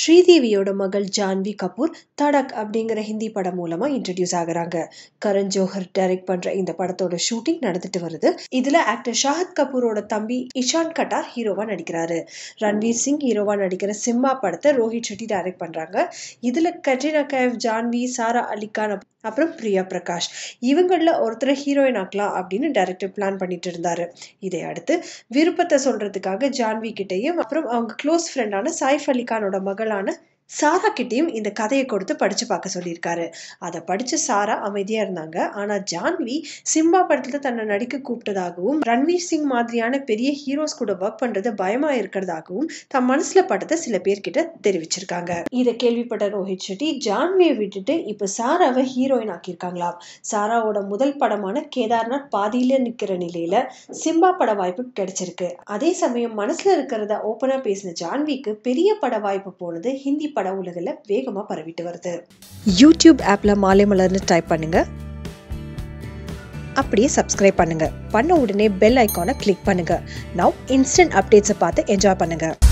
ஸ்ரீதேவியோட மகள் ஜான்வி கபூர் தடக் அப்படிங்கிற ஹிந்தி படம் மூலமா இன்ட்ரடியூஸ் ஆகுறாங்க கரண் ஜோஹர் டைரக்ட் பண்ற இந்த படத்தோட ஷூட்டிங் நடந்துட்டு வருது இதுல ஆக்டர் ஷாஹத் கபூரோட தம்பி இஷான் கட்டார் ஹீரோவா நடிக்கிறாரு ரன்வீர் சிங் ஹீரோவா நடிக்கிற சிம்மா படத்தை ரோஹித் ஷெட்டி டைரக்ட் பண்றாங்க இதுல கட்ரினா கேஃப் ஜான்வி சாரா அலிகான் அப்புறம் பிரியா பிரகாஷ் இவங்களில் ஒருத்தர் ஹீரோயின் ஆக்கலாம் அப்படின்னு டைரக்டர் பிளான் பண்ணிட்டு இருந்தாரு இதை அடுத்து விருப்பத்தை சொல்றதுக்காக ஜான்வி கிட்டேயும் அப்புறம் அவங்க க்ளோஸ் ஃப்ரெண்டான சாய்ஃப் அலிகானோட மகள் വാക്കുകളാണ് சாரா கிட்டேயும் இந்த கதையை கொடுத்து படித்து பார்க்க சொல்லியிருக்காரு அதை படித்து சாரா அமைதியாக இருந்தாங்க ஆனால் ஜான்வி சிம்பா படத்தில் தன்னை நடிக்க கூப்பிட்டதாகவும் ரன்வீர் சிங் மாதிரியான பெரிய ஹீரோஸ் கூட ஒர்க் பண்ணுறது பயமாக இருக்கிறதாகவும் தன் மனசில் பட்டதை சில பேர்கிட்ட தெரிவிச்சிருக்காங்க இதை கேள்விப்பட்ட ரோஹித் ஷெட்டி ஜான்வியை விட்டுட்டு இப்போ சாராவை ஹீரோயின் ஆக்கியிருக்காங்களாம் சாராவோட முதல் படமான கேதார்நாத் பாதியில நிற்கிற நிலையில சிம்பா பட வாய்ப்பு கிடைச்சிருக்கு அதே சமயம் மனசில் இருக்கிறத ஓப்பனாக பேசின ஜான்விக்கு பெரிய பட வாய்ப்பு போனது ஹிந்தி பட பட உலகில் வேகமாக பரவிட்டு வருது யூடியூப் ஆப்பில் மாலை மலர்னு டைப் பண்ணுங்க அப்படியே சப்ஸ்கிரைப் பண்ணுங்க பண்ண உடனே பெல் ஐக்கானை கிளிக் பண்ணுங்க நான் இன்ஸ்டன்ட் அப்டேட்ஸை பார்த்து என்ஜாய் பண்ணுங்கள்